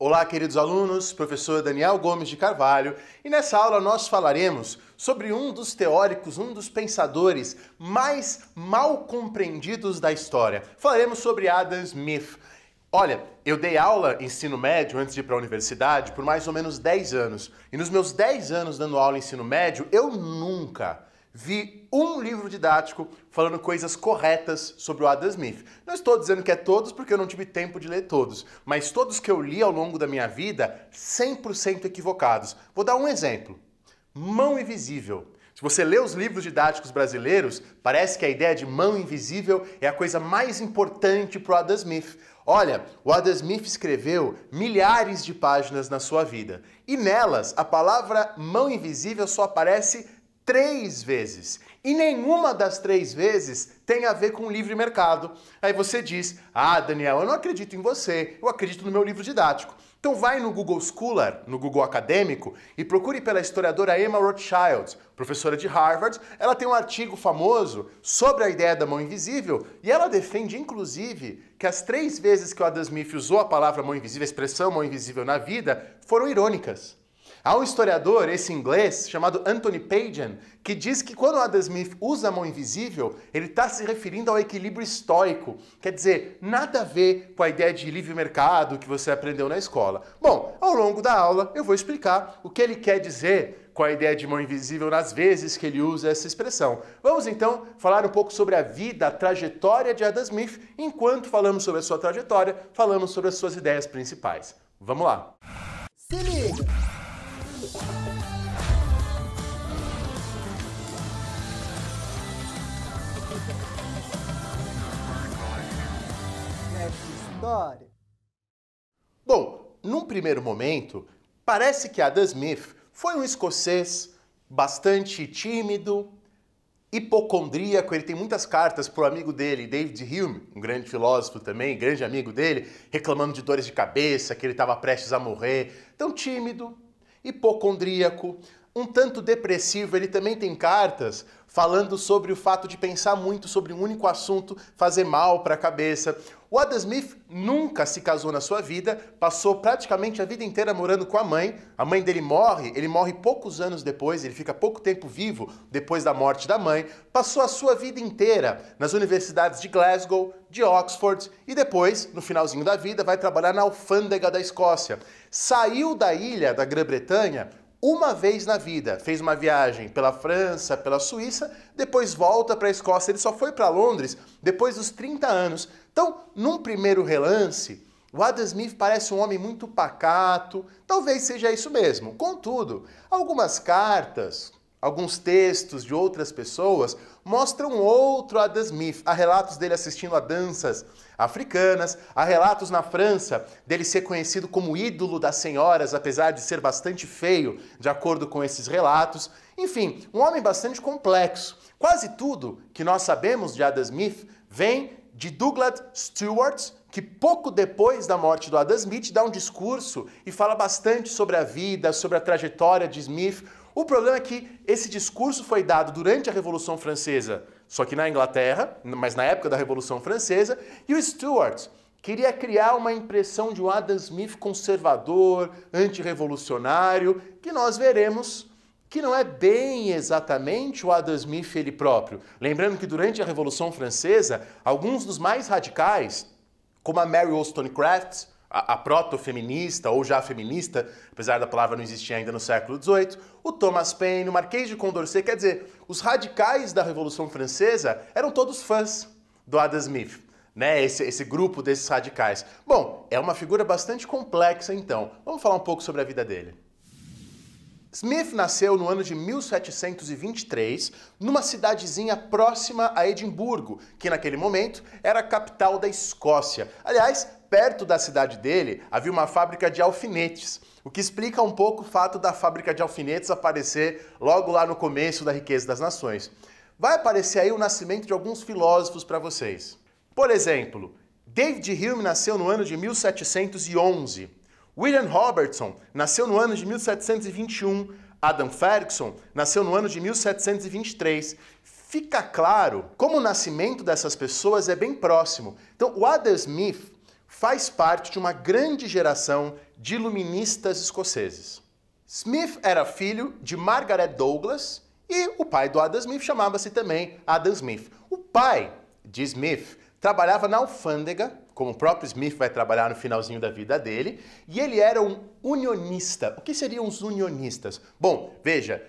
Olá, queridos alunos, professor Daniel Gomes de Carvalho, e nessa aula nós falaremos sobre um dos teóricos, um dos pensadores mais mal compreendidos da história. Falaremos sobre Adam Smith. Olha, eu dei aula ensino médio antes de ir para a universidade por mais ou menos 10 anos. E nos meus 10 anos dando aula ensino médio, eu nunca vi um livro didático falando coisas corretas sobre o Adam Smith. Não estou dizendo que é todos porque eu não tive tempo de ler todos, mas todos que eu li ao longo da minha vida, 100% equivocados. Vou dar um exemplo. Mão invisível. Se você lê os livros didáticos brasileiros, parece que a ideia de mão invisível é a coisa mais importante para o Adam Smith. Olha, o Adam Smith escreveu milhares de páginas na sua vida e nelas a palavra mão invisível só aparece três vezes. E nenhuma das três vezes tem a ver com o livre mercado. Aí você diz: Ah, Daniel, eu não acredito em você, eu acredito no meu livro didático. Então vai no Google Scholar, no Google Acadêmico, e procure pela historiadora Emma Rothschild, professora de Harvard. Ela tem um artigo famoso sobre a ideia da mão invisível e ela defende, inclusive, que as três vezes que o Adam Smith usou a palavra mão invisível, a expressão mão invisível na vida, foram irônicas. Há um historiador, esse inglês, chamado Anthony Pagan, que diz que quando Adam Smith usa a mão invisível, ele está se referindo ao equilíbrio estoico. Quer dizer, nada a ver com a ideia de livre mercado que você aprendeu na escola. Bom, ao longo da aula eu vou explicar o que ele quer dizer com a ideia de mão invisível nas vezes que ele usa essa expressão. Vamos então falar um pouco sobre a vida, a trajetória de Adam Smith. Enquanto falamos sobre a sua trajetória, falamos sobre as suas ideias principais. Vamos lá! Se liga! história. Bom, num primeiro momento, parece que Adam Smith foi um escocês bastante tímido, hipocondríaco, ele tem muitas cartas para o amigo dele, David Hume, um grande filósofo também, grande amigo dele, reclamando de dores de cabeça, que ele estava prestes a morrer, tão tímido, hipocondríaco, um tanto depressivo, ele também tem cartas falando sobre o fato de pensar muito sobre um único assunto fazer mal para a cabeça. O Adam Smith nunca se casou na sua vida, passou praticamente a vida inteira morando com a mãe. A mãe dele morre, ele morre poucos anos depois, ele fica pouco tempo vivo depois da morte da mãe. Passou a sua vida inteira nas universidades de Glasgow, de Oxford e depois, no finalzinho da vida, vai trabalhar na alfândega da Escócia. Saiu da ilha da Grã-Bretanha uma vez na vida. Fez uma viagem pela França, pela Suíça, depois volta para a Escócia. Ele só foi para Londres depois dos 30 anos. Então, num primeiro relance, o Adam Smith parece um homem muito pacato. Talvez seja isso mesmo. Contudo, algumas cartas Alguns textos de outras pessoas mostram outro Adam Smith. Há relatos dele assistindo a danças africanas, há relatos na França dele ser conhecido como ídolo das senhoras, apesar de ser bastante feio, de acordo com esses relatos. Enfim, um homem bastante complexo. Quase tudo que nós sabemos de Adam Smith vem de Douglas Stewart, que pouco depois da morte do Adam Smith dá um discurso e fala bastante sobre a vida, sobre a trajetória de Smith, o problema é que esse discurso foi dado durante a Revolução Francesa, só que na Inglaterra, mas na época da Revolução Francesa, e o Stuart queria criar uma impressão de um Adam Smith conservador, antirrevolucionário, que nós veremos que não é bem exatamente o Adam Smith ele próprio. Lembrando que durante a Revolução Francesa, alguns dos mais radicais, como a Mary Wollstonecraft, a, a proto-feminista ou já feminista, apesar da palavra não existir ainda no século XVIII, o Thomas Paine, o Marquês de Condorcet, quer dizer, os radicais da Revolução Francesa eram todos fãs do Adam Smith, né? Esse, esse grupo desses radicais. Bom, é uma figura bastante complexa então. Vamos falar um pouco sobre a vida dele. Smith nasceu no ano de 1723, numa cidadezinha próxima a Edimburgo, que naquele momento era a capital da Escócia. Aliás, perto da cidade dele havia uma fábrica de alfinetes, o que explica um pouco o fato da fábrica de alfinetes aparecer logo lá no começo da Riqueza das Nações. Vai aparecer aí o nascimento de alguns filósofos para vocês. Por exemplo, David Hume nasceu no ano de 1711 William Robertson nasceu no ano de 1721. Adam Ferguson nasceu no ano de 1723. Fica claro como o nascimento dessas pessoas é bem próximo. Então, o Adam Smith faz parte de uma grande geração de iluministas escoceses. Smith era filho de Margaret Douglas e o pai do Adam Smith chamava-se também Adam Smith. O pai de Smith trabalhava na alfândega como o próprio Smith vai trabalhar no finalzinho da vida dele, e ele era um unionista. O que seriam os unionistas? Bom, veja,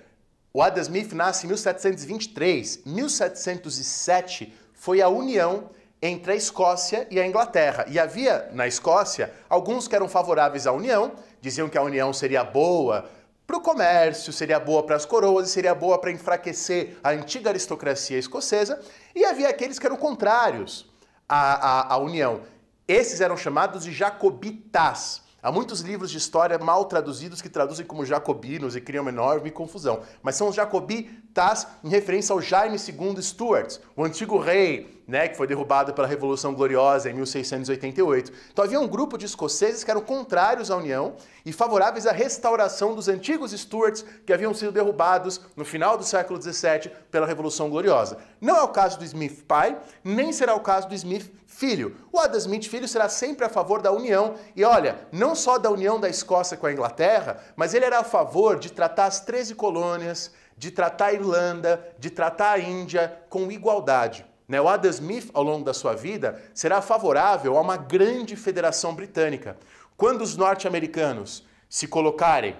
o Adam Smith nasce em 1723. 1707 foi a união entre a Escócia e a Inglaterra. E havia na Escócia alguns que eram favoráveis à união, diziam que a união seria boa para o comércio, seria boa para as coroas e seria boa para enfraquecer a antiga aristocracia escocesa, e havia aqueles que eram contrários à, à união esses eram chamados de jacobitas. Há muitos livros de história mal traduzidos que traduzem como jacobinos e criam uma enorme confusão. Mas são os jacobitas em referência ao Jaime II Stuart, o antigo rei, né, que foi derrubado pela Revolução Gloriosa em 1688. Então havia um grupo de escoceses que eram contrários à União e favoráveis à restauração dos antigos Stuarts que haviam sido derrubados no final do século XVII pela Revolução Gloriosa. Não é o caso do Smith Pai, nem será o caso do Smith Filho. O Adam Smith Filho será sempre a favor da união e olha, não só da união da Escócia com a Inglaterra, mas ele era a favor de tratar as 13 colônias, de tratar a Irlanda, de tratar a Índia com igualdade. Né, o Adam Smith, ao longo da sua vida, será favorável a uma grande federação britânica. Quando os norte-americanos se colocarem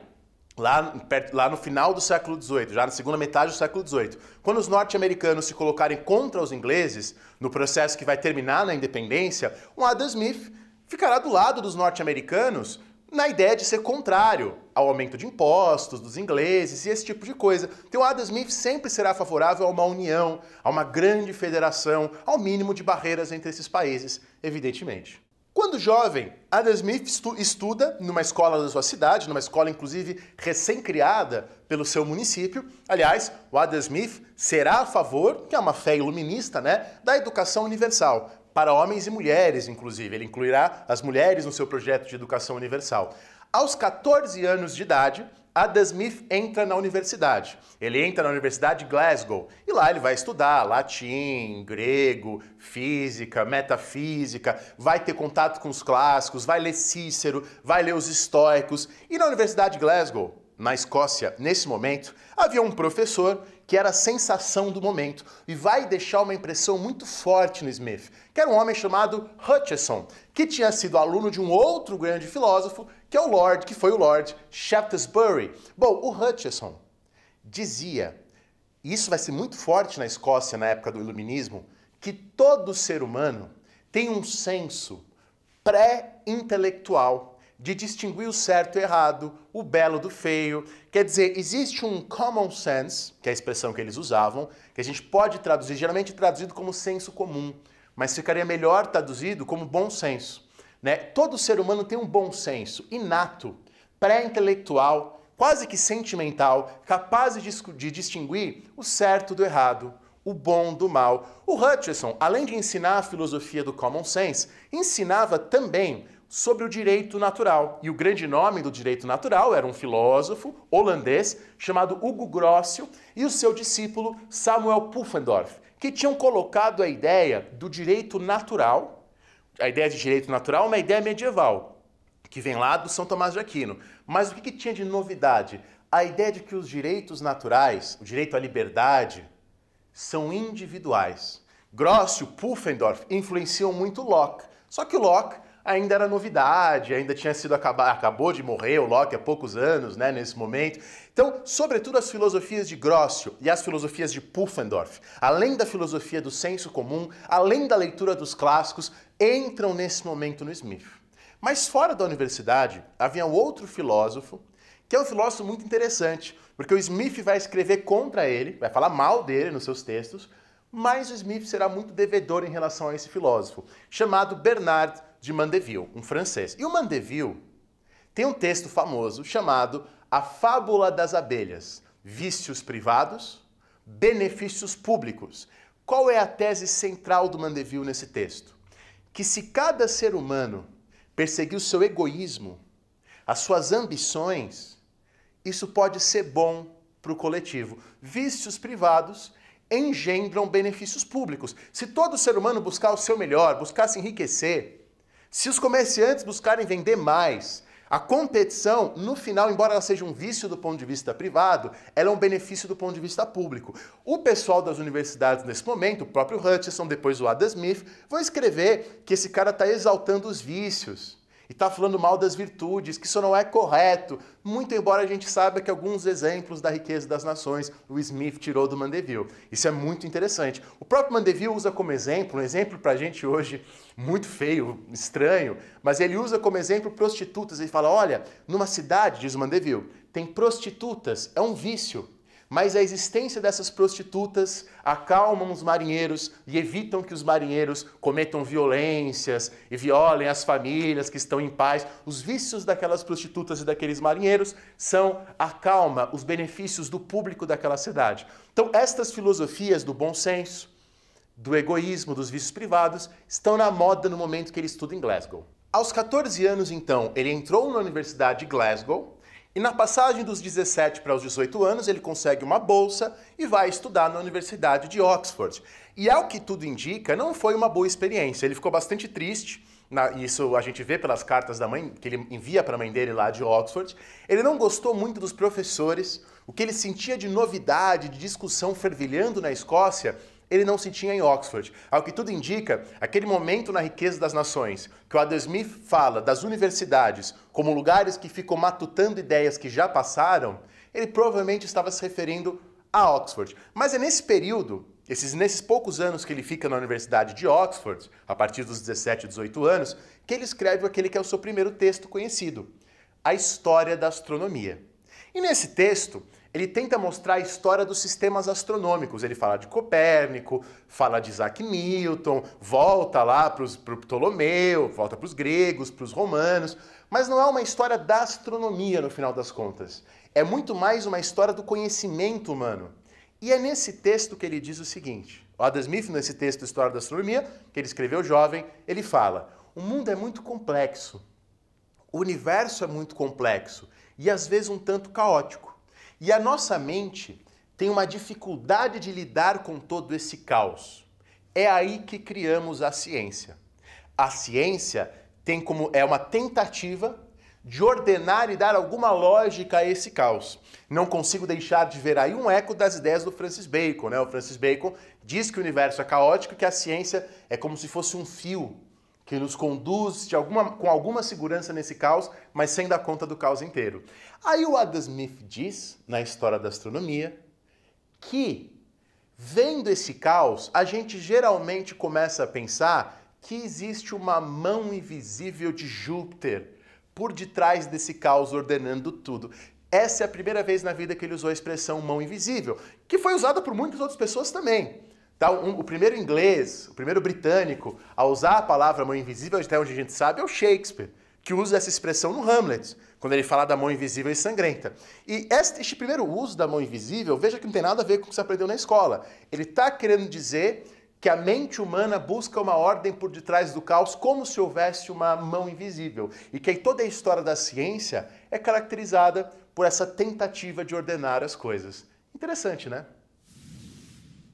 lá, perto, lá no final do século XVIII, já na segunda metade do século XVIII. Quando os norte-americanos se colocarem contra os ingleses, no processo que vai terminar na independência, o um Adam Smith ficará do lado dos norte-americanos na ideia de ser contrário ao aumento de impostos dos ingleses e esse tipo de coisa. Então, o Adam Smith sempre será favorável a uma união, a uma grande federação, ao mínimo de barreiras entre esses países, evidentemente. Quando jovem, Adam Smith estuda numa escola da sua cidade, numa escola inclusive recém-criada pelo seu município. Aliás, o Adam Smith será a favor, que é uma fé iluminista, né, da educação universal, para homens e mulheres, inclusive. Ele incluirá as mulheres no seu projeto de educação universal. Aos 14 anos de idade, Adam Smith entra na universidade. Ele entra na Universidade de Glasgow e lá ele vai estudar latim, grego, física, metafísica, vai ter contato com os clássicos, vai ler Cícero, vai ler os estoicos. E na Universidade de Glasgow, na Escócia, nesse momento, havia um professor que era a sensação do momento e vai deixar uma impressão muito forte no Smith, que era um homem chamado Hutcheson, que tinha sido aluno de um outro grande filósofo que é o Lord, que foi o Lord Shaftesbury. Bom, o Hutcheson dizia, e isso vai ser muito forte na Escócia na época do Iluminismo, que todo ser humano tem um senso pré-intelectual de distinguir o certo e o errado, o belo do feio. Quer dizer, existe um common sense, que é a expressão que eles usavam, que a gente pode traduzir, geralmente traduzido como senso comum, mas ficaria melhor traduzido como bom senso. Né? Todo ser humano tem um bom senso inato, pré-intelectual, quase que sentimental, capaz de, de distinguir o certo do errado, o bom do mal. O Hutcheson, além de ensinar a filosofia do common sense, ensinava também sobre o direito natural. E o grande nome do direito natural era um filósofo holandês chamado Hugo Grossio e o seu discípulo Samuel Pufendorf, que tinham colocado a ideia do direito natural a ideia de direito natural é uma ideia medieval, que vem lá do São Tomás de Aquino. Mas o que, que tinha de novidade? A ideia de que os direitos naturais, o direito à liberdade, são individuais. Grossio, Pufendorf influenciam muito Locke. Só que Locke ainda era novidade, ainda tinha sido acabar, acabou de morrer o Locke há poucos anos, né, nesse momento. Então, sobretudo as filosofias de Grossio e as filosofias de Pufendorf, além da filosofia do senso comum, além da leitura dos clássicos, entram nesse momento no Smith. Mas fora da universidade, havia um outro filósofo, que é um filósofo muito interessante, porque o Smith vai escrever contra ele, vai falar mal dele nos seus textos, mas o Smith será muito devedor em relação a esse filósofo, chamado Bernard de Mandeville, um francês. E o Mandeville tem um texto famoso chamado A Fábula das Abelhas: Vícios Privados, Benefícios Públicos. Qual é a tese central do Mandeville nesse texto? Que se cada ser humano perseguir o seu egoísmo, as suas ambições, isso pode ser bom para o coletivo. Vícios privados engendram benefícios públicos. Se todo ser humano buscar o seu melhor, buscar se enriquecer, se os comerciantes buscarem vender mais, a competição, no final, embora ela seja um vício do ponto de vista privado, ela é um benefício do ponto de vista público. O pessoal das universidades nesse momento, o próprio Hutchison, depois o Adam Smith, vão escrever que esse cara está exaltando os vícios e está falando mal das virtudes, que isso não é correto, muito embora a gente saiba que alguns exemplos da riqueza das nações o Smith tirou do Mandeville. Isso é muito interessante. O próprio Mandeville usa como exemplo, um exemplo para a gente hoje muito feio, estranho, mas ele usa como exemplo prostitutas. Ele fala: olha, numa cidade, diz o Mandeville, tem prostitutas, é um vício. Mas a existência dessas prostitutas acalmam os marinheiros e evitam que os marinheiros cometam violências e violem as famílias que estão em paz. Os vícios daquelas prostitutas e daqueles marinheiros são a calma, os benefícios do público daquela cidade. Então, estas filosofias do bom senso, do egoísmo, dos vícios privados, estão na moda no momento que ele estuda em Glasgow. Aos 14 anos, então, ele entrou na Universidade de Glasgow e na passagem dos 17 para os 18 anos, ele consegue uma bolsa e vai estudar na Universidade de Oxford. E ao que tudo indica, não foi uma boa experiência. Ele ficou bastante triste, na, isso a gente vê pelas cartas da mãe que ele envia para a mãe dele lá de Oxford. Ele não gostou muito dos professores, o que ele sentia de novidade, de discussão fervilhando na Escócia, ele não se tinha em Oxford. Ao que tudo indica, aquele momento na riqueza das nações, que o Adam Smith fala das universidades como lugares que ficam matutando ideias que já passaram, ele provavelmente estava se referindo a Oxford. Mas é nesse período, esses, nesses poucos anos que ele fica na Universidade de Oxford, a partir dos 17, 18 anos, que ele escreve aquele que é o seu primeiro texto conhecido, A História da Astronomia. E nesse texto, ele tenta mostrar a história dos sistemas astronômicos. Ele fala de Copérnico, fala de Isaac Newton, volta lá para o pro Ptolomeu, volta para os gregos, para os romanos. Mas não é uma história da astronomia, no final das contas. É muito mais uma história do conhecimento humano. E é nesse texto que ele diz o seguinte: o Adam Smith, nesse texto História da Astronomia, que ele escreveu jovem, ele fala: o mundo é muito complexo, o universo é muito complexo e às vezes um tanto caótico. E a nossa mente tem uma dificuldade de lidar com todo esse caos. É aí que criamos a ciência. A ciência tem como é uma tentativa de ordenar e dar alguma lógica a esse caos. Não consigo deixar de ver aí um eco das ideias do Francis Bacon, né? O Francis Bacon diz que o universo é caótico, que a ciência é como se fosse um fio que nos conduz de alguma, com alguma segurança nesse caos, mas sem dar conta do caos inteiro. Aí o Adam Smith diz, na história da astronomia, que vendo esse caos, a gente geralmente começa a pensar que existe uma mão invisível de Júpiter por detrás desse caos ordenando tudo. Essa é a primeira vez na vida que ele usou a expressão mão invisível, que foi usada por muitas outras pessoas também. Então, um, o primeiro inglês, o primeiro britânico a usar a palavra mão invisível, até onde a gente sabe, é o Shakespeare, que usa essa expressão no Hamlet, quando ele fala da mão invisível e sangrenta. E este, este primeiro uso da mão invisível, veja que não tem nada a ver com o que você aprendeu na escola. Ele está querendo dizer que a mente humana busca uma ordem por detrás do caos como se houvesse uma mão invisível. E que toda a história da ciência é caracterizada por essa tentativa de ordenar as coisas. Interessante, né?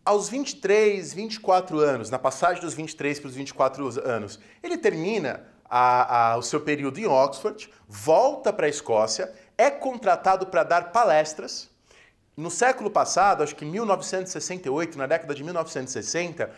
aos 23, 24 anos, na passagem dos 23 para os 24 anos, ele termina a, a, o seu período em Oxford, volta para a Escócia, é contratado para dar palestras. No século passado, acho que 1968, na década de 1960,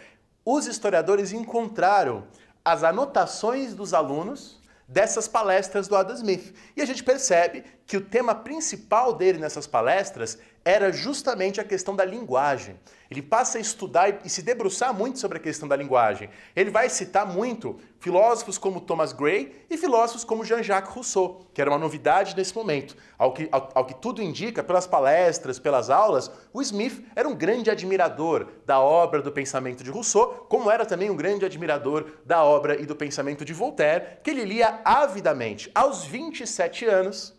os historiadores encontraram as anotações dos alunos dessas palestras do Adam Smith. E a gente percebe que o tema principal dele nessas palestras era justamente a questão da linguagem. Ele passa a estudar e se debruçar muito sobre a questão da linguagem. Ele vai citar muito filósofos como Thomas Gray e filósofos como Jean-Jacques Rousseau, que era uma novidade nesse momento. Ao que, ao, ao que tudo indica, pelas palestras, pelas aulas, o Smith era um grande admirador da obra do pensamento de Rousseau, como era também um grande admirador da obra e do pensamento de Voltaire, que ele lia avidamente. Aos 27 anos,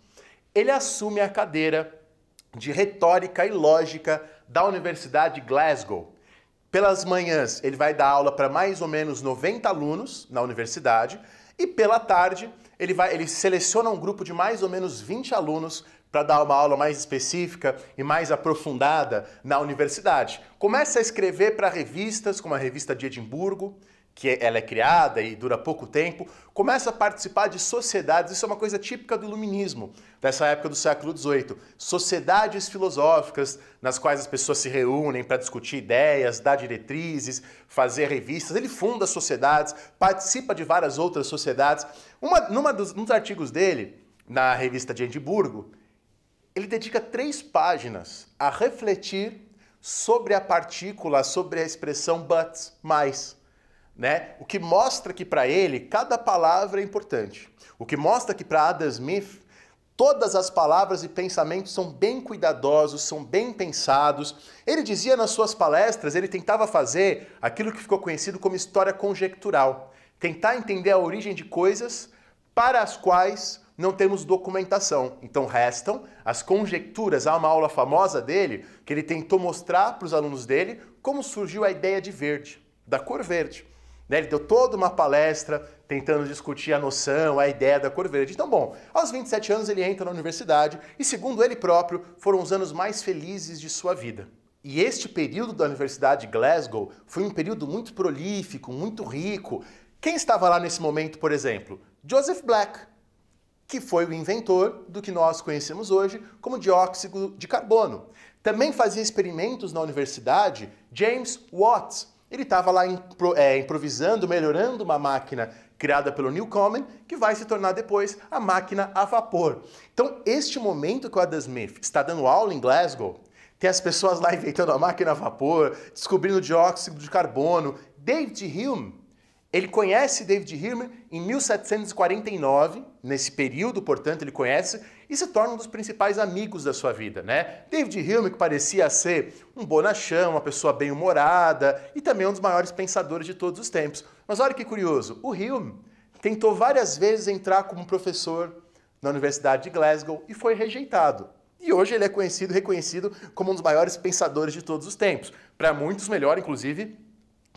ele assume a cadeira de Retórica e Lógica da Universidade Glasgow. Pelas manhãs, ele vai dar aula para mais ou menos 90 alunos na universidade, e pela tarde, ele, vai, ele seleciona um grupo de mais ou menos 20 alunos para dar uma aula mais específica e mais aprofundada na universidade. Começa a escrever para revistas, como a Revista de Edimburgo, que ela é criada e dura pouco tempo, começa a participar de sociedades, isso é uma coisa típica do iluminismo, dessa época do século XVIII, sociedades filosóficas nas quais as pessoas se reúnem para discutir ideias, dar diretrizes, fazer revistas, ele funda sociedades, participa de várias outras sociedades. Uma, numa dos, um dos artigos dele, na revista de Edimburgo, ele dedica três páginas a refletir sobre a partícula, sobre a expressão but, mais né? O que mostra que para ele cada palavra é importante. O que mostra que para Adam Smith todas as palavras e pensamentos são bem cuidadosos, são bem pensados. Ele dizia nas suas palestras, ele tentava fazer aquilo que ficou conhecido como história conjectural, tentar entender a origem de coisas para as quais não temos documentação. Então restam as conjecturas. Há uma aula famosa dele que ele tentou mostrar para os alunos dele como surgiu a ideia de verde, da cor verde. Né? Ele deu toda uma palestra tentando discutir a noção, a ideia da cor verde. Então, bom, aos 27 anos ele entra na universidade e, segundo ele próprio, foram os anos mais felizes de sua vida. E este período da Universidade de Glasgow foi um período muito prolífico, muito rico. Quem estava lá nesse momento, por exemplo? Joseph Black, que foi o inventor do que nós conhecemos hoje como dióxido de carbono. Também fazia experimentos na universidade James Watt, ele estava lá impro, é, improvisando, melhorando uma máquina criada pelo Newcomen, que vai se tornar depois a máquina a vapor. Então, este momento que o Adam Smith está dando aula em Glasgow, tem as pessoas lá inventando a máquina a vapor, descobrindo dióxido de carbono. David Hume, ele conhece David Hume em 1749, nesse período, portanto, ele conhece, e se torna um dos principais amigos da sua vida, né? David Hume, que parecia ser um bonachão, uma pessoa bem-humorada e também um dos maiores pensadores de todos os tempos. Mas olha que curioso, o Hume tentou várias vezes entrar como professor na Universidade de Glasgow e foi rejeitado. E hoje ele é conhecido, reconhecido como um dos maiores pensadores de todos os tempos. Para muitos, melhor, inclusive,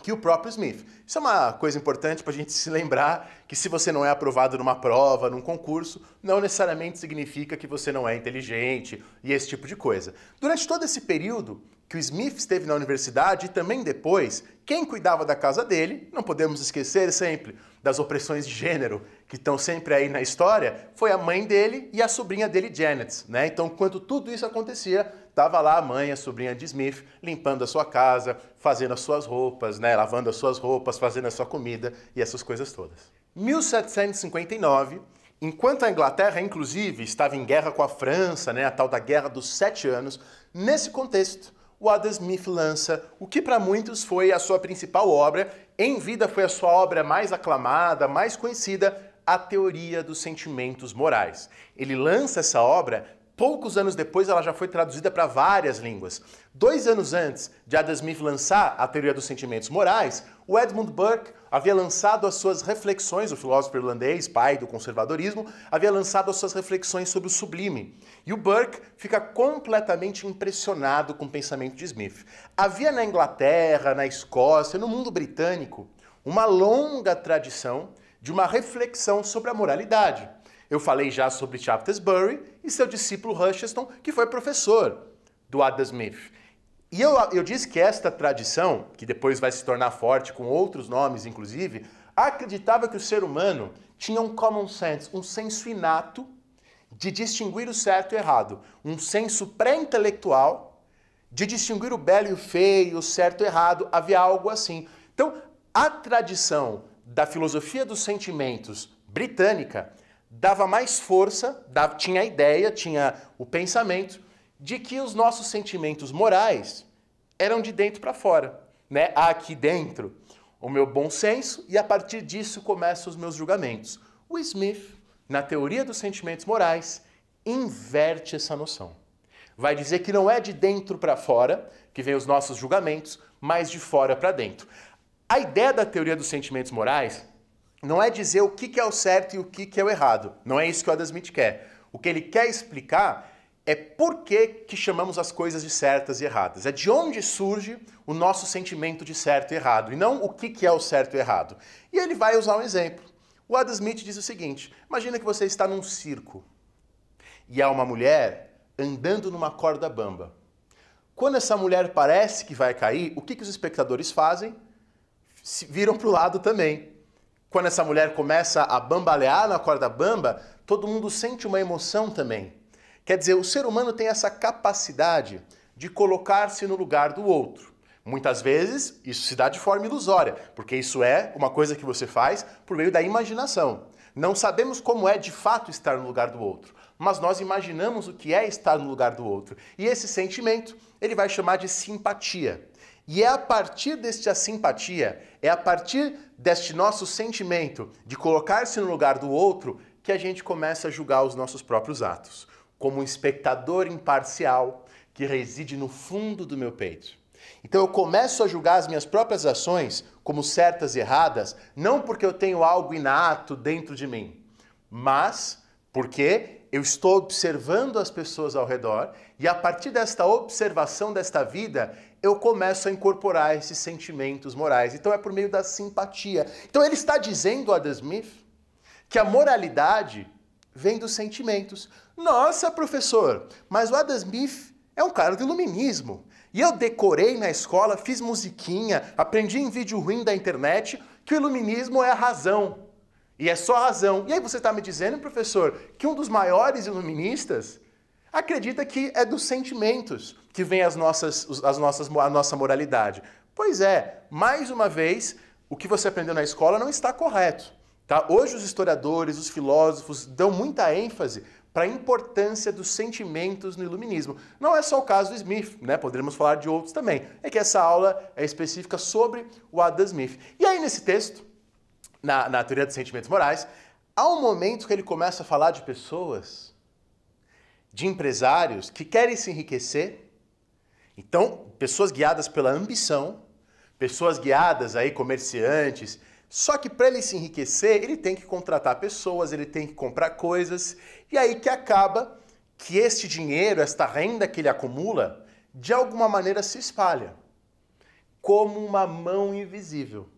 que o próprio Smith. Isso é uma coisa importante para a gente se lembrar que se você não é aprovado numa prova, num concurso, não necessariamente significa que você não é inteligente e esse tipo de coisa. Durante todo esse período, que o Smith esteve na universidade e também depois, quem cuidava da casa dele, não podemos esquecer sempre das opressões de gênero que estão sempre aí na história, foi a mãe dele e a sobrinha dele, Janet. Né? Então, quando tudo isso acontecia, estava lá a mãe, a sobrinha de Smith, limpando a sua casa, fazendo as suas roupas, né? lavando as suas roupas, fazendo a sua comida e essas coisas todas. 1759, Enquanto a Inglaterra, inclusive, estava em guerra com a França, né, a tal da Guerra dos Sete Anos, nesse contexto, o Adam Smith lança o que para muitos foi a sua principal obra, em vida foi a sua obra mais aclamada, mais conhecida, A Teoria dos Sentimentos Morais. Ele lança essa obra Poucos anos depois, ela já foi traduzida para várias línguas. Dois anos antes de Adam Smith lançar a teoria dos sentimentos morais, o Edmund Burke havia lançado as suas reflexões, o filósofo irlandês, pai do conservadorismo, havia lançado as suas reflexões sobre o sublime. E o Burke fica completamente impressionado com o pensamento de Smith. Havia na Inglaterra, na Escócia, no mundo britânico, uma longa tradição de uma reflexão sobre a moralidade. Eu falei já sobre Shaftesbury, e seu discípulo Hutcheson, que foi professor do Adam Smith. E eu, eu disse que esta tradição, que depois vai se tornar forte com outros nomes, inclusive, acreditava que o ser humano tinha um common sense, um senso inato de distinguir o certo e o errado, um senso pré-intelectual de distinguir o belo e o feio, o certo e o errado, havia algo assim. Então, a tradição da filosofia dos sentimentos britânica dava mais força, dava, tinha a ideia, tinha o pensamento de que os nossos sentimentos morais eram de dentro para fora, né? Há aqui dentro o meu bom senso e a partir disso começam os meus julgamentos. O Smith, na teoria dos sentimentos morais, inverte essa noção. Vai dizer que não é de dentro para fora que vem os nossos julgamentos, mas de fora para dentro. A ideia da teoria dos sentimentos morais não é dizer o que, é o certo e o que, é o errado. Não é isso que o Adam Smith quer. O que ele quer explicar é por que, que chamamos as coisas de certas e erradas. É de onde surge o nosso sentimento de certo e errado, e não o que, que é o certo e errado. E ele vai usar um exemplo. O Adam Smith diz o seguinte: imagina que você está num circo e há uma mulher andando numa corda bamba. Quando essa mulher parece que vai cair, o que, que os espectadores fazem? Se viram para o lado também. Quando essa mulher começa a bambalear na corda bamba, todo mundo sente uma emoção também. Quer dizer, o ser humano tem essa capacidade de colocar-se no lugar do outro. Muitas vezes isso se dá de forma ilusória, porque isso é uma coisa que você faz por meio da imaginação. Não sabemos como é de fato estar no lugar do outro, mas nós imaginamos o que é estar no lugar do outro. E esse sentimento, ele vai chamar de simpatia. E é a partir desta simpatia, é a partir deste nosso sentimento de colocar-se no lugar do outro que a gente começa a julgar os nossos próprios atos, como um espectador imparcial que reside no fundo do meu peito. Então eu começo a julgar as minhas próprias ações como certas e erradas, não porque eu tenho algo inato dentro de mim, mas porque eu estou observando as pessoas ao redor e a partir desta observação desta vida, eu começo a incorporar esses sentimentos morais. Então é por meio da simpatia. Então ele está dizendo, Adam Smith, que a moralidade vem dos sentimentos. Nossa, professor, mas o Adam Smith é um cara do iluminismo. E eu decorei na escola, fiz musiquinha, aprendi em vídeo ruim da internet que o iluminismo é a razão. E é só razão. E aí você está me dizendo, professor, que um dos maiores iluministas acredita que é dos sentimentos que vem as nossas, as nossas, a nossa moralidade. Pois é, mais uma vez, o que você aprendeu na escola não está correto. Tá? Hoje os historiadores, os filósofos dão muita ênfase para a importância dos sentimentos no iluminismo. Não é só o caso do Smith, né? Poderíamos falar de outros também. É que essa aula é específica sobre o Adam Smith. E aí nesse texto, na, na teoria dos sentimentos morais, há um momento que ele começa a falar de pessoas, de empresários que querem se enriquecer. Então, pessoas guiadas pela ambição, pessoas guiadas aí, comerciantes. Só que para ele se enriquecer, ele tem que contratar pessoas, ele tem que comprar coisas. E aí que acaba que este dinheiro, esta renda que ele acumula, de alguma maneira se espalha como uma mão invisível.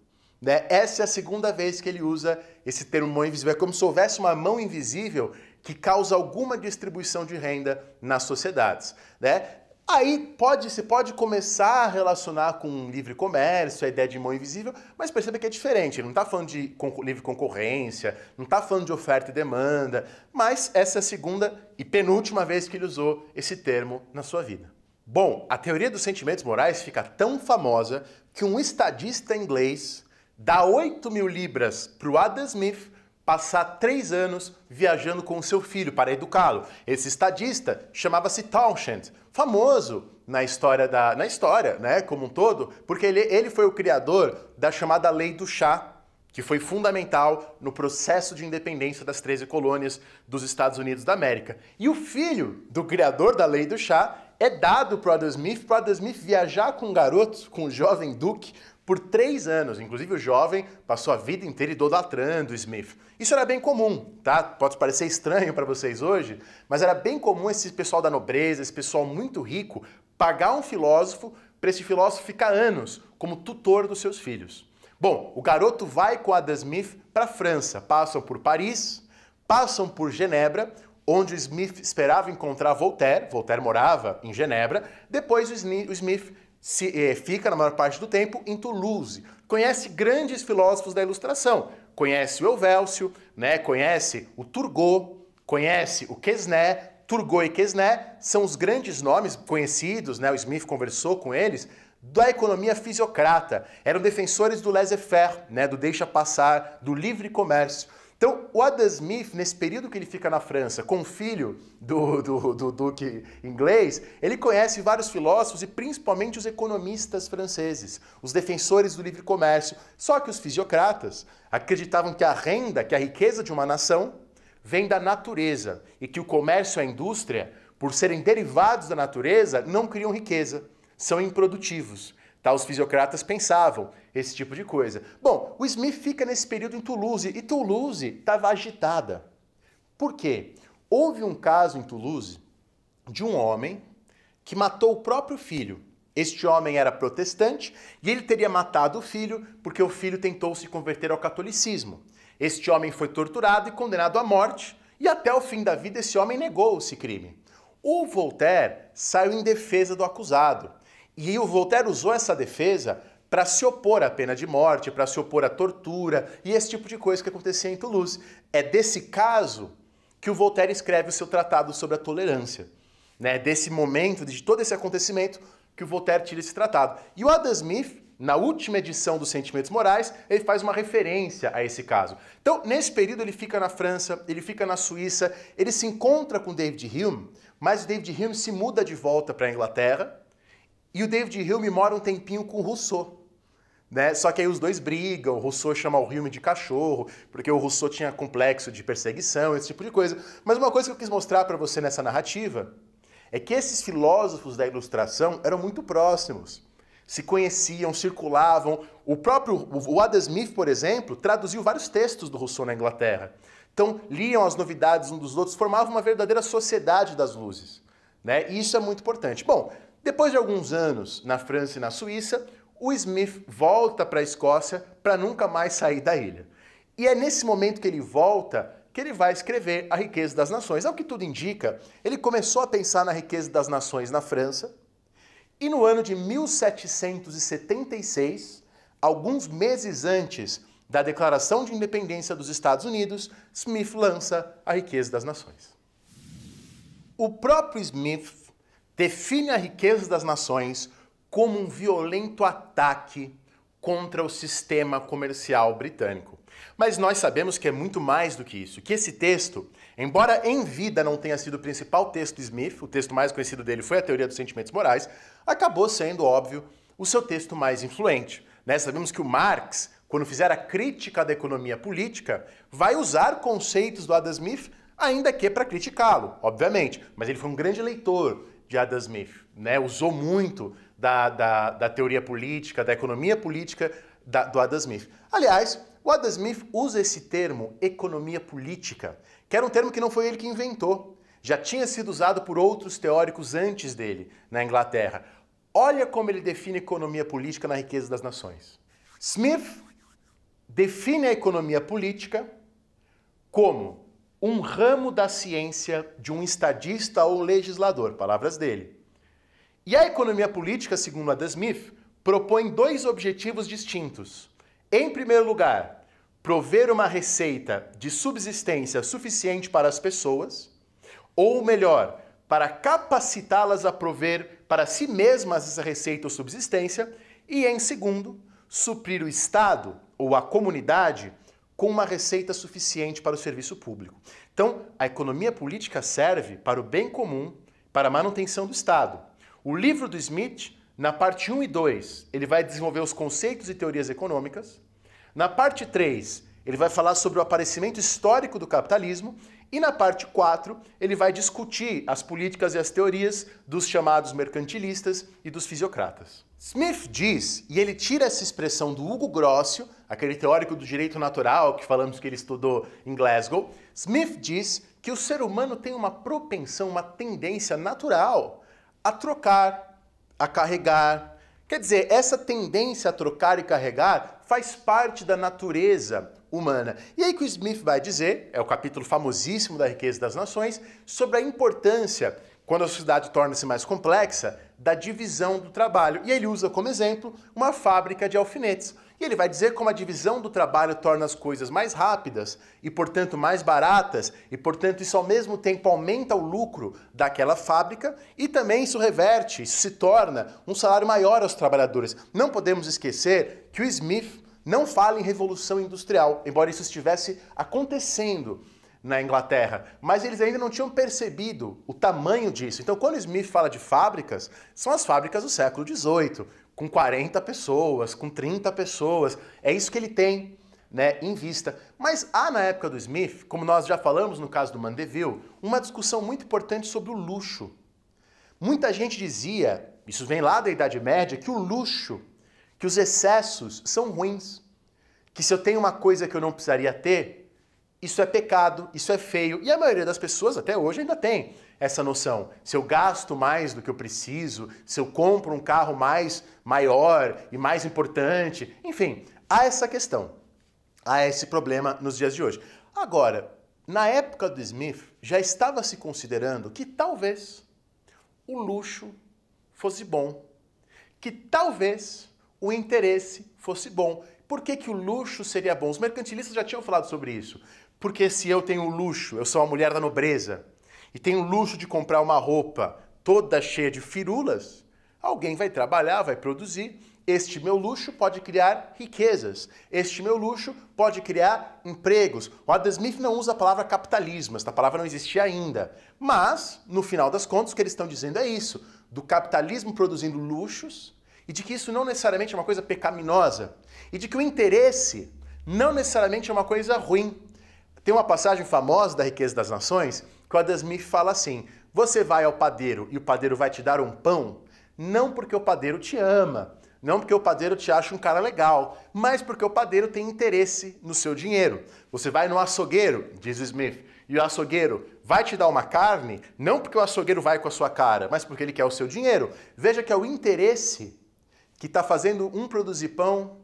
Né? Essa é a segunda vez que ele usa esse termo mão invisível. É como se houvesse uma mão invisível que causa alguma distribuição de renda nas sociedades. Né? Aí pode, se pode começar a relacionar com livre comércio, a ideia de mão invisível, mas perceba que é diferente. Ele não está falando de livre concorrência, não está falando de oferta e demanda, mas essa é a segunda e penúltima vez que ele usou esse termo na sua vida. Bom, a teoria dos sentimentos morais fica tão famosa que um estadista inglês Dá 8 mil libras para o Adam Smith passar três anos viajando com seu filho para educá-lo. Esse estadista chamava-se Townshend, famoso na história, da, na história né, como um todo, porque ele, ele foi o criador da chamada Lei do Chá, que foi fundamental no processo de independência das 13 colônias dos Estados Unidos da América. E o filho do criador da Lei do Chá é dado para Adam Smith, para Adam Smith viajar com o um garoto, com o um jovem Duke, por três anos. Inclusive, o jovem passou a vida inteira idolatrando Smith. Isso era bem comum, tá? Pode parecer estranho para vocês hoje, mas era bem comum esse pessoal da nobreza, esse pessoal muito rico, pagar um filósofo para esse filósofo ficar anos como tutor dos seus filhos. Bom, o garoto vai com Adam Smith para a França, passam por Paris, passam por Genebra, onde o Smith esperava encontrar Voltaire, Voltaire morava em Genebra, depois o Smith se, eh, fica, na maior parte do tempo, em Toulouse. Conhece grandes filósofos da Ilustração. Conhece o Elvélcio, né? conhece o Turgot, conhece o Quesnay. Turgot e Quesnay são os grandes nomes conhecidos, né? o Smith conversou com eles, da economia fisiocrata. Eram defensores do laissez-faire, né? do deixa passar, do livre comércio. Então, o Adam Smith, nesse período que ele fica na França com o filho do, do, do duque inglês, ele conhece vários filósofos e principalmente os economistas franceses, os defensores do livre comércio. Só que os fisiocratas acreditavam que a renda, que a riqueza de uma nação, vem da natureza e que o comércio e a indústria, por serem derivados da natureza, não criam riqueza, são improdutivos. Tá, os fisiocratas pensavam esse tipo de coisa. Bom, o Smith fica nesse período em Toulouse e Toulouse estava agitada. Por quê? Houve um caso em Toulouse de um homem que matou o próprio filho. Este homem era protestante e ele teria matado o filho porque o filho tentou se converter ao catolicismo. Este homem foi torturado e condenado à morte, e até o fim da vida esse homem negou esse crime. O Voltaire saiu em defesa do acusado, e o Voltaire usou essa defesa para se opor à pena de morte, para se opor à tortura e esse tipo de coisa que acontecia em Toulouse. É desse caso que o Voltaire escreve o seu tratado sobre a tolerância. Né? É desse momento, de todo esse acontecimento, que o Voltaire tira esse tratado. E o Adam Smith, na última edição dos Sentimentos Morais, ele faz uma referência a esse caso. Então, nesse período, ele fica na França, ele fica na Suíça, ele se encontra com David Hume, mas o David Hume se muda de volta para a Inglaterra e o David Hume mora um tempinho com Rousseau. Né? Só que aí os dois brigam, o Rousseau chama o Hume de cachorro, porque o Rousseau tinha complexo de perseguição, esse tipo de coisa. Mas uma coisa que eu quis mostrar para você nessa narrativa é que esses filósofos da ilustração eram muito próximos. Se conheciam, circulavam. O próprio o Adam Smith, por exemplo, traduziu vários textos do Rousseau na Inglaterra. Então, liam as novidades um dos outros, formavam uma verdadeira sociedade das luzes. Né? E isso é muito importante. Bom, depois de alguns anos na França e na Suíça, o Smith volta para a Escócia para nunca mais sair da ilha. E é nesse momento que ele volta que ele vai escrever A Riqueza das Nações. Ao que tudo indica, ele começou a pensar na riqueza das nações na França e no ano de 1776, alguns meses antes da Declaração de Independência dos Estados Unidos, Smith lança A Riqueza das Nações. O próprio Smith define a riqueza das nações como um violento ataque contra o sistema comercial britânico. Mas nós sabemos que é muito mais do que isso, que esse texto, embora em vida não tenha sido o principal texto de Smith, o texto mais conhecido dele foi a Teoria dos Sentimentos Morais, acabou sendo, óbvio, o seu texto mais influente. Né? Sabemos que o Marx, quando fizer a crítica da economia política, vai usar conceitos do Adam Smith, ainda que para criticá-lo, obviamente. Mas ele foi um grande leitor de Adam Smith, né? usou muito da, da, da teoria política, da economia política da, do Adam Smith. Aliás, o Adam Smith usa esse termo, economia política, que era um termo que não foi ele que inventou. Já tinha sido usado por outros teóricos antes dele, na Inglaterra. Olha como ele define economia política na riqueza das nações. Smith define a economia política como um ramo da ciência de um estadista ou legislador, palavras dele, e a economia política, segundo Adam Smith, propõe dois objetivos distintos. Em primeiro lugar, prover uma receita de subsistência suficiente para as pessoas, ou melhor, para capacitá-las a prover para si mesmas essa receita ou subsistência, e em segundo, suprir o Estado ou a comunidade com uma receita suficiente para o serviço público. Então, a economia política serve para o bem comum, para a manutenção do Estado o livro do Smith, na parte 1 e 2, ele vai desenvolver os conceitos e teorias econômicas. Na parte 3, ele vai falar sobre o aparecimento histórico do capitalismo. E na parte 4, ele vai discutir as políticas e as teorias dos chamados mercantilistas e dos fisiocratas. Smith diz, e ele tira essa expressão do Hugo Grossio, aquele teórico do direito natural que falamos que ele estudou em Glasgow, Smith diz que o ser humano tem uma propensão, uma tendência natural a trocar, a carregar. Quer dizer, essa tendência a trocar e carregar faz parte da natureza humana. E aí que o Smith vai dizer, é o capítulo famosíssimo da Riqueza das Nações, sobre a importância, quando a sociedade torna-se mais complexa, da divisão do trabalho. E ele usa como exemplo uma fábrica de alfinetes. E ele vai dizer como a divisão do trabalho torna as coisas mais rápidas e, portanto, mais baratas, e, portanto, isso ao mesmo tempo aumenta o lucro daquela fábrica e também isso reverte, isso se torna um salário maior aos trabalhadores. Não podemos esquecer que o Smith não fala em revolução industrial, embora isso estivesse acontecendo na Inglaterra, mas eles ainda não tinham percebido o tamanho disso. Então, quando Smith fala de fábricas, são as fábricas do século XVIII, com 40 pessoas, com 30 pessoas. É isso que ele tem né, em vista. Mas há na época do Smith, como nós já falamos no caso do Mandeville, uma discussão muito importante sobre o luxo. Muita gente dizia, isso vem lá da Idade Média, que o luxo, que os excessos são ruins. Que se eu tenho uma coisa que eu não precisaria ter, isso é pecado, isso é feio. E a maioria das pessoas até hoje ainda tem essa noção. Se eu gasto mais do que eu preciso, se eu compro um carro mais maior e mais importante, enfim, há essa questão, há esse problema nos dias de hoje. Agora, na época do Smith, já estava se considerando que talvez o luxo fosse bom, que talvez o interesse fosse bom. Por que, que o luxo seria bom? Os mercantilistas já tinham falado sobre isso. Porque se eu tenho luxo, eu sou a mulher da nobreza, e tem o luxo de comprar uma roupa toda cheia de firulas, alguém vai trabalhar, vai produzir. Este meu luxo pode criar riquezas. Este meu luxo pode criar empregos. O Adam Smith não usa a palavra capitalismo, esta palavra não existia ainda. Mas, no final das contas, o que eles estão dizendo é isso: do capitalismo produzindo luxos e de que isso não necessariamente é uma coisa pecaminosa. E de que o interesse não necessariamente é uma coisa ruim. Tem uma passagem famosa da Riqueza das Nações o Adam Smith fala assim: você vai ao padeiro e o padeiro vai te dar um pão, não porque o padeiro te ama, não porque o padeiro te acha um cara legal, mas porque o padeiro tem interesse no seu dinheiro. Você vai no açougueiro, diz Smith, e o açougueiro vai te dar uma carne, não porque o açougueiro vai com a sua cara, mas porque ele quer o seu dinheiro. Veja que é o interesse que está fazendo um produzir pão,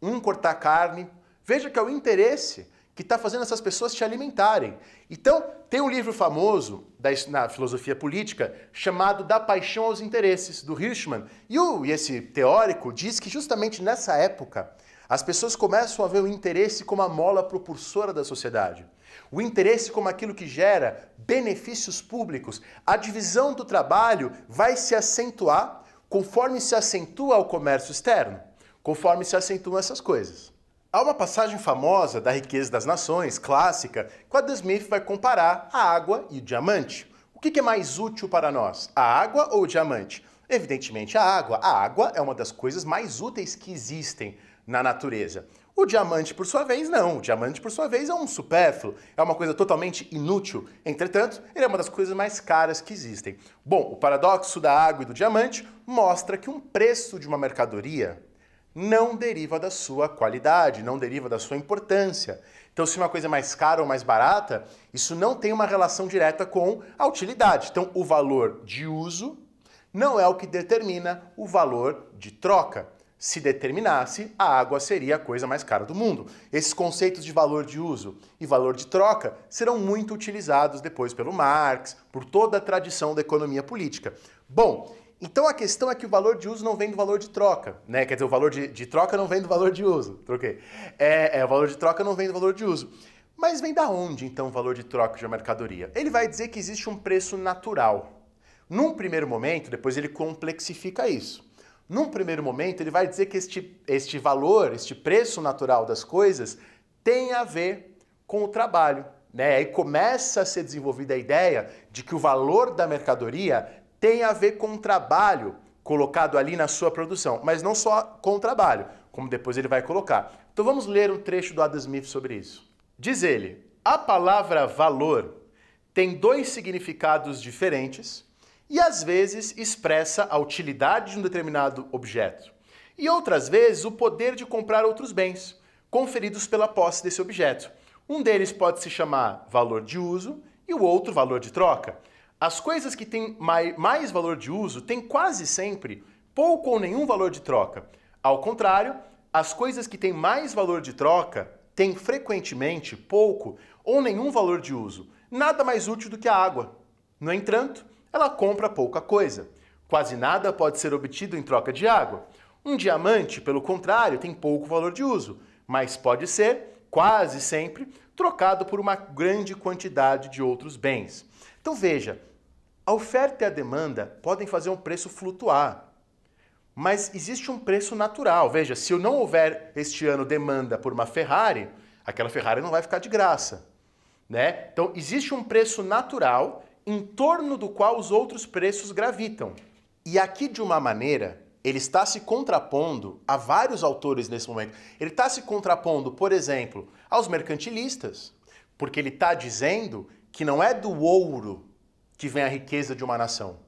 um cortar carne. Veja que é o interesse que está fazendo essas pessoas te alimentarem. Então, tem um livro famoso da, na filosofia política chamado Da Paixão aos Interesses, do Hirschman. E, o, e esse teórico diz que justamente nessa época as pessoas começam a ver o interesse como a mola propulsora da sociedade. O interesse como aquilo que gera benefícios públicos. A divisão do trabalho vai se acentuar conforme se acentua o comércio externo, conforme se acentuam essas coisas. Há uma passagem famosa da Riqueza das Nações, clássica, que Adam Smith vai comparar a água e o diamante. O que é mais útil para nós, a água ou o diamante? Evidentemente a água. A água é uma das coisas mais úteis que existem na natureza. O diamante, por sua vez, não. O diamante, por sua vez, é um supérfluo, é uma coisa totalmente inútil. Entretanto, ele é uma das coisas mais caras que existem. Bom, o paradoxo da água e do diamante mostra que um preço de uma mercadoria não deriva da sua qualidade, não deriva da sua importância. Então, se uma coisa é mais cara ou mais barata, isso não tem uma relação direta com a utilidade. Então, o valor de uso não é o que determina o valor de troca. Se determinasse, a água seria a coisa mais cara do mundo. Esses conceitos de valor de uso e valor de troca serão muito utilizados depois pelo Marx, por toda a tradição da economia política. Bom, então a questão é que o valor de uso não vem do valor de troca, né? Quer dizer, o valor de, de troca não vem do valor de uso. Troquei. É, é, o valor de troca não vem do valor de uso. Mas vem da onde, então, o valor de troca de uma mercadoria? Ele vai dizer que existe um preço natural. Num primeiro momento, depois ele complexifica isso. Num primeiro momento, ele vai dizer que este, este valor, este preço natural das coisas, tem a ver com o trabalho. Né? Aí começa a ser desenvolvida a ideia de que o valor da mercadoria tem a ver com o trabalho colocado ali na sua produção, mas não só com o trabalho, como depois ele vai colocar. Então vamos ler um trecho do Adam Smith sobre isso. Diz ele: a palavra valor tem dois significados diferentes e às vezes expressa a utilidade de um determinado objeto, e outras vezes o poder de comprar outros bens conferidos pela posse desse objeto. Um deles pode se chamar valor de uso e o outro valor de troca. As coisas que têm mais valor de uso têm quase sempre pouco ou nenhum valor de troca. Ao contrário, as coisas que têm mais valor de troca têm frequentemente pouco ou nenhum valor de uso. Nada mais útil do que a água. No entanto, ela compra pouca coisa. Quase nada pode ser obtido em troca de água. Um diamante, pelo contrário, tem pouco valor de uso, mas pode ser, quase sempre, trocado por uma grande quantidade de outros bens. Então veja, a oferta e a demanda podem fazer um preço flutuar, mas existe um preço natural. Veja, se não houver este ano demanda por uma Ferrari, aquela Ferrari não vai ficar de graça. Né? Então, existe um preço natural em torno do qual os outros preços gravitam. E aqui, de uma maneira, ele está se contrapondo a vários autores nesse momento. Ele está se contrapondo, por exemplo, aos mercantilistas, porque ele está dizendo que não é do ouro que vem a riqueza de uma nação.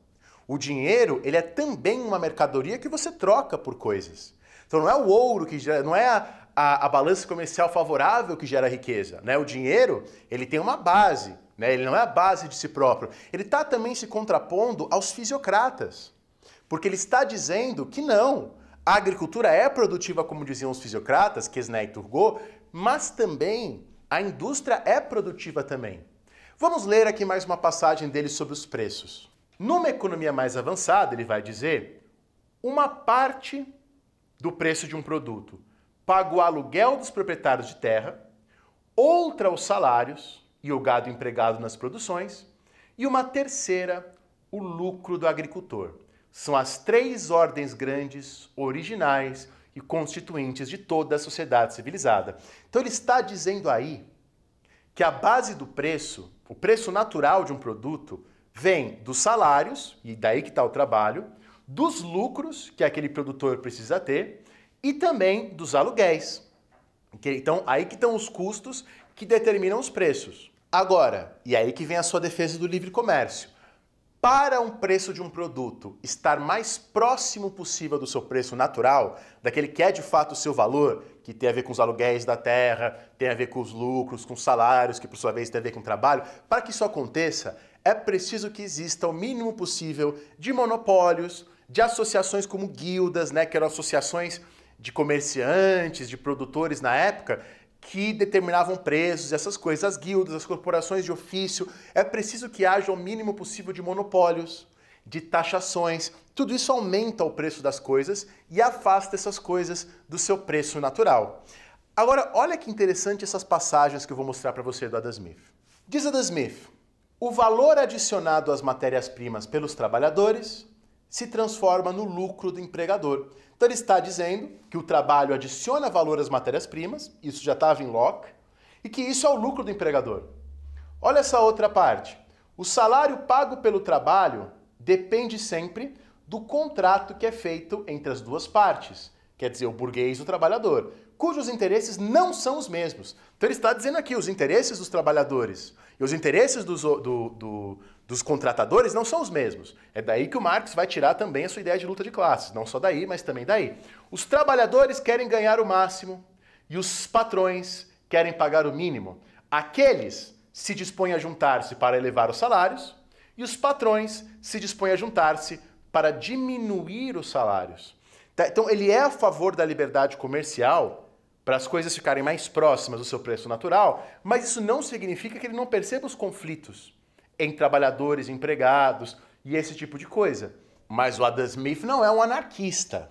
O dinheiro, ele é também uma mercadoria que você troca por coisas. Então não é o ouro que gera, não é a, a, a balança comercial favorável que gera riqueza, né? O dinheiro, ele tem uma base, né? Ele não é a base de si próprio. Ele está também se contrapondo aos fisiocratas, porque ele está dizendo que não, a agricultura é produtiva, como diziam os fisiocratas, Kesnay e Turgot, mas também a indústria é produtiva também. Vamos ler aqui mais uma passagem dele sobre os preços. Numa economia mais avançada, ele vai dizer, uma parte do preço de um produto paga o aluguel dos proprietários de terra, outra os salários e o gado empregado nas produções, e uma terceira, o lucro do agricultor. São as três ordens grandes, originais e constituintes de toda a sociedade civilizada. Então ele está dizendo aí que a base do preço, o preço natural de um produto, vem dos salários, e daí que está o trabalho, dos lucros que aquele produtor precisa ter e também dos aluguéis. Então, aí que estão os custos que determinam os preços. Agora, e aí que vem a sua defesa do livre comércio para um preço de um produto estar mais próximo possível do seu preço natural, daquele que é de fato o seu valor, que tem a ver com os aluguéis da terra, tem a ver com os lucros, com os salários, que por sua vez tem a ver com o trabalho, para que isso aconteça, é preciso que exista o mínimo possível de monopólios, de associações como guildas, né, que eram associações de comerciantes, de produtores na época, que determinavam preços, essas coisas, as guildas, as corporações de ofício. É preciso que haja o mínimo possível de monopólios, de taxações. Tudo isso aumenta o preço das coisas e afasta essas coisas do seu preço natural. Agora, olha que interessante essas passagens que eu vou mostrar para você do Adam Smith. Diz Adam Smith: o valor adicionado às matérias-primas pelos trabalhadores se transforma no lucro do empregador. Então ele está dizendo que o trabalho adiciona valor às matérias-primas, isso já estava em Locke, e que isso é o lucro do empregador. Olha essa outra parte. O salário pago pelo trabalho depende sempre do contrato que é feito entre as duas partes, quer dizer, o burguês e o trabalhador, cujos interesses não são os mesmos. Então ele está dizendo aqui os interesses dos trabalhadores e os interesses dos, do, do dos contratadores não são os mesmos. É daí que o Marx vai tirar também a sua ideia de luta de classes, não só daí, mas também daí. Os trabalhadores querem ganhar o máximo e os patrões querem pagar o mínimo. Aqueles se dispõem a juntar-se para elevar os salários e os patrões se dispõem a juntar-se para diminuir os salários. Tá, então, ele é a favor da liberdade comercial para as coisas ficarem mais próximas do seu preço natural, mas isso não significa que ele não perceba os conflitos em trabalhadores, empregados e esse tipo de coisa. Mas o Adam Smith não é um anarquista.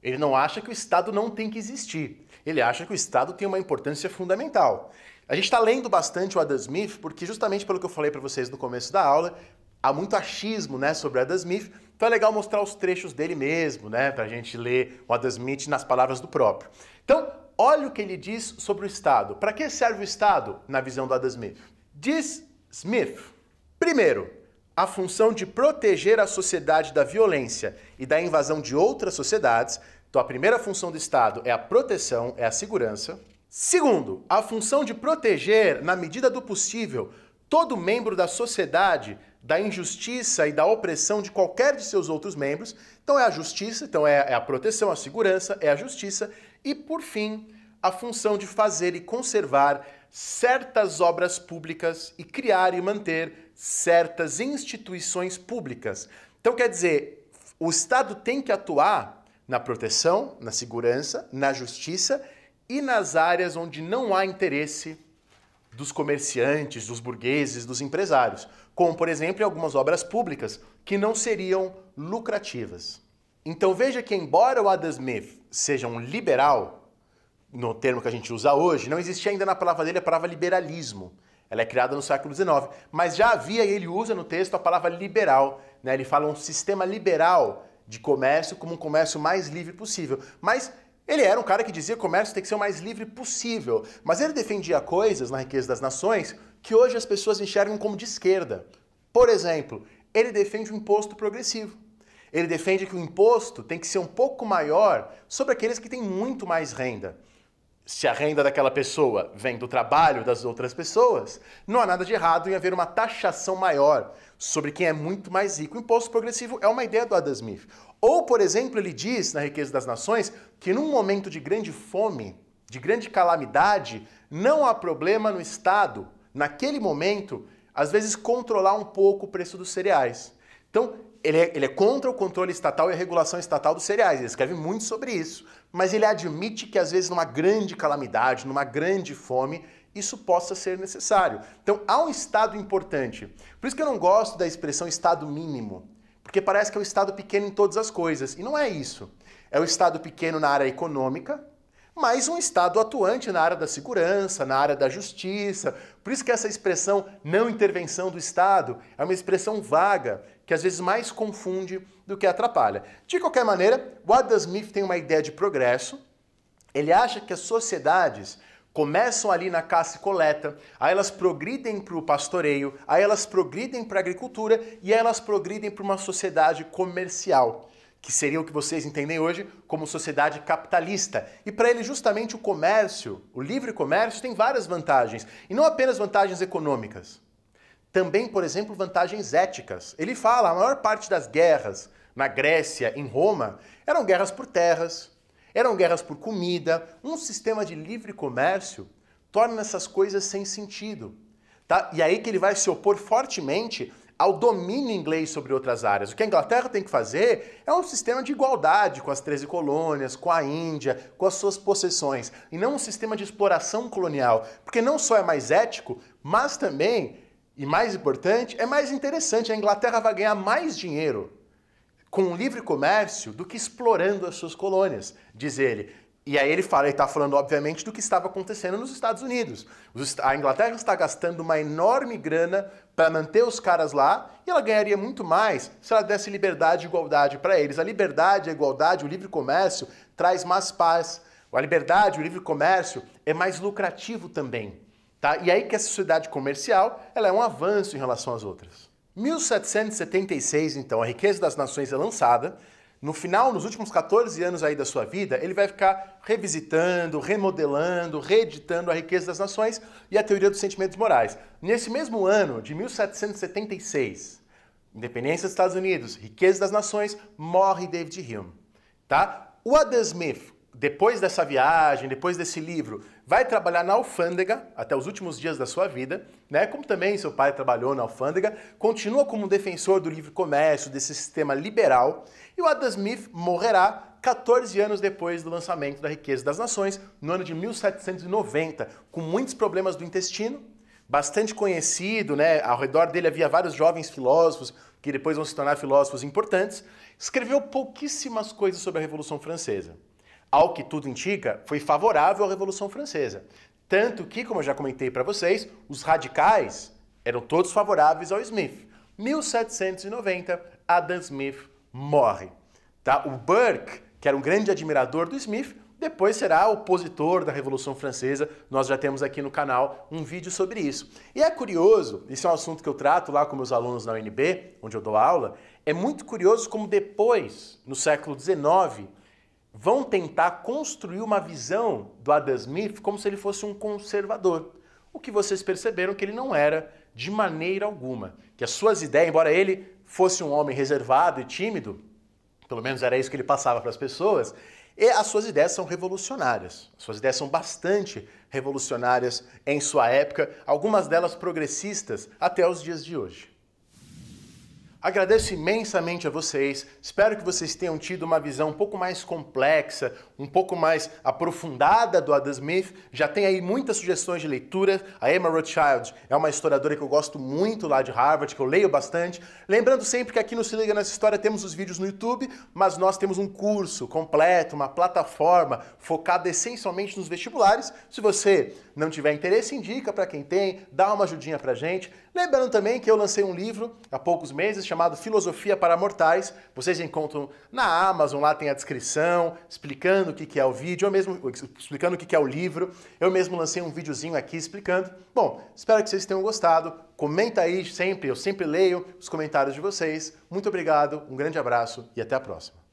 Ele não acha que o Estado não tem que existir. Ele acha que o Estado tem uma importância fundamental. A gente está lendo bastante o Adam Smith porque, justamente pelo que eu falei para vocês no começo da aula, há muito achismo né, sobre Adam Smith. Então é legal mostrar os trechos dele mesmo, né, para a gente ler o Adam Smith nas palavras do próprio. Então, olha o que ele diz sobre o Estado. Para que serve o Estado na visão do Adam Smith? Diz Smith. Primeiro, a função de proteger a sociedade da violência e da invasão de outras sociedades. Então, a primeira função do Estado é a proteção, é a segurança. Segundo, a função de proteger, na medida do possível, todo membro da sociedade da injustiça e da opressão de qualquer de seus outros membros. Então, é a justiça, então é, é a proteção, a segurança, é a justiça. E, por fim, a função de fazer e conservar certas obras públicas e criar e manter certas instituições públicas. Então, quer dizer, o Estado tem que atuar na proteção, na segurança, na justiça e nas áreas onde não há interesse dos comerciantes, dos burgueses, dos empresários, como, por exemplo, em algumas obras públicas que não seriam lucrativas. Então veja que, embora o Adam Smith seja um liberal, no termo que a gente usa hoje, não existia ainda na palavra dele a palavra liberalismo. Ela é criada no século XIX. Mas já havia, e ele usa no texto, a palavra liberal. Né? Ele fala um sistema liberal de comércio como um comércio mais livre possível. Mas ele era um cara que dizia que o comércio tem que ser o mais livre possível. Mas ele defendia coisas na riqueza das nações que hoje as pessoas enxergam como de esquerda. Por exemplo, ele defende o um imposto progressivo. Ele defende que o imposto tem que ser um pouco maior sobre aqueles que têm muito mais renda se a renda daquela pessoa vem do trabalho das outras pessoas, não há nada de errado em haver uma taxação maior sobre quem é muito mais rico. O imposto progressivo é uma ideia do Adam Smith. Ou, por exemplo, ele diz na Riqueza das Nações que num momento de grande fome, de grande calamidade, não há problema no Estado, naquele momento, às vezes controlar um pouco o preço dos cereais. Então, ele é, ele é contra o controle estatal e a regulação estatal dos cereais. Ele escreve muito sobre isso mas ele admite que às vezes numa grande calamidade, numa grande fome, isso possa ser necessário. Então há um estado importante. Por isso que eu não gosto da expressão estado mínimo, porque parece que é o estado pequeno em todas as coisas, e não é isso. É o estado pequeno na área econômica, mas um Estado atuante na área da segurança, na área da justiça. Por isso que essa expressão não intervenção do Estado é uma expressão vaga, que às vezes mais confunde do que atrapalha. De qualquer maneira, o Adam Smith tem uma ideia de progresso. Ele acha que as sociedades começam ali na caça e coleta, aí elas progridem para o pastoreio, aí elas progridem para a agricultura e aí elas progridem para uma sociedade comercial que seria o que vocês entendem hoje como sociedade capitalista. E para ele, justamente, o comércio, o livre comércio, tem várias vantagens. E não apenas vantagens econômicas, também, por exemplo, vantagens éticas. Ele fala a maior parte das guerras na Grécia, em Roma, eram guerras por terras, eram guerras por comida. Um sistema de livre comércio torna essas coisas sem sentido. Tá? E é aí que ele vai se opor fortemente ao domínio inglês sobre outras áreas. O que a Inglaterra tem que fazer é um sistema de igualdade com as 13 colônias, com a Índia, com as suas possessões, e não um sistema de exploração colonial, porque não só é mais ético, mas também, e mais importante, é mais interessante. A Inglaterra vai ganhar mais dinheiro com o livre comércio do que explorando as suas colônias, diz ele. E aí ele fala, ele está falando, obviamente, do que estava acontecendo nos Estados Unidos. A Inglaterra está gastando uma enorme grana para manter os caras lá e ela ganharia muito mais se ela desse liberdade e igualdade para eles. A liberdade, a igualdade, o livre comércio traz mais paz. A liberdade, o livre comércio é mais lucrativo também. Tá? E aí que a sociedade comercial ela é um avanço em relação às outras. 1776, então, a riqueza das nações é lançada no final, nos últimos 14 anos aí da sua vida, ele vai ficar revisitando, remodelando, reeditando a riqueza das nações e a teoria dos sentimentos morais. Nesse mesmo ano de 1776, Independência dos Estados Unidos, Riqueza das Nações, morre David Hume, tá? O Adam Smith depois dessa viagem, depois desse livro, vai trabalhar na alfândega até os últimos dias da sua vida, né? Como também seu pai trabalhou na alfândega, continua como um defensor do livre comércio, desse sistema liberal, e o Adam Smith morrerá 14 anos depois do lançamento da Riqueza das Nações, no ano de 1790, com muitos problemas do intestino, bastante conhecido, né? Ao redor dele havia vários jovens filósofos que depois vão se tornar filósofos importantes. Escreveu pouquíssimas coisas sobre a Revolução Francesa ao que tudo indica, foi favorável à Revolução Francesa. Tanto que, como eu já comentei para vocês, os radicais eram todos favoráveis ao Smith. 1790, Adam Smith morre. Tá? O Burke, que era um grande admirador do Smith, depois será opositor da Revolução Francesa. Nós já temos aqui no canal um vídeo sobre isso. E é curioso, isso é um assunto que eu trato lá com meus alunos na UNB, onde eu dou aula, é muito curioso como depois, no século XIX, vão tentar construir uma visão do Adam Smith como se ele fosse um conservador. O que vocês perceberam é que ele não era de maneira alguma. Que as suas ideias, embora ele fosse um homem reservado e tímido, pelo menos era isso que ele passava para as pessoas, e as suas ideias são revolucionárias. As suas ideias são bastante revolucionárias em sua época, algumas delas progressistas até os dias de hoje. Agradeço imensamente a vocês. Espero que vocês tenham tido uma visão um pouco mais complexa, um pouco mais aprofundada do Adam Smith. Já tem aí muitas sugestões de leitura. A Emma Rothschild é uma historiadora que eu gosto muito lá de Harvard, que eu leio bastante. Lembrando sempre que aqui no Se Liga Nessa História temos os vídeos no YouTube, mas nós temos um curso completo, uma plataforma focada essencialmente nos vestibulares. Se você não tiver interesse, indica para quem tem, dá uma ajudinha para gente. Lembrando também que eu lancei um livro há poucos meses chamado Filosofia para Mortais. Vocês encontram na Amazon, lá tem a descrição, explicando o que é o vídeo, eu mesmo explicando o que é o livro. Eu mesmo lancei um videozinho aqui explicando. Bom, espero que vocês tenham gostado. Comenta aí sempre, eu sempre leio os comentários de vocês. Muito obrigado, um grande abraço e até a próxima.